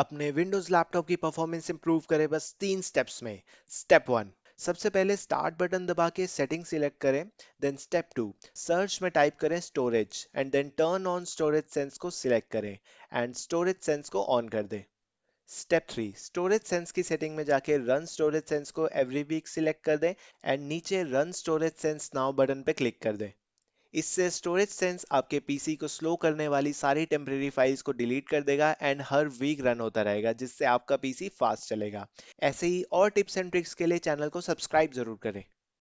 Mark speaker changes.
Speaker 1: अपने Windows laptop की performance improve करें बस तीन स्टेप्स में स्टेप वन सबसे पहले स्टार्ट बटन दबा के सेटिंग सिलेक्ट करें देन स्टेप टू सर्च में टाइप करें storage and then turn on storage sense को सिलेक्ट करें एंड स्टोरेज सेंस को ऑन कर दें स्टेप थ्री स्टोरेज सेंस की सेटिंग में जाके रन स्टोरेज सेंस को एवरी वीक सिलेक्ट कर दें एंड नीचे run storage sense now button पे क्लिक कर दें इससे स्टोरेज सेंस आपके पीसी को स्लो करने वाली सारी टेम्प्रेरी फाइल्स को डिलीट कर देगा एंड हर वीक रन होता रहेगा जिससे आपका पीसी फास्ट चलेगा ऐसे ही और टिप्स एंड ट्रिक्स के लिए चैनल को सब्सक्राइब जरूर करें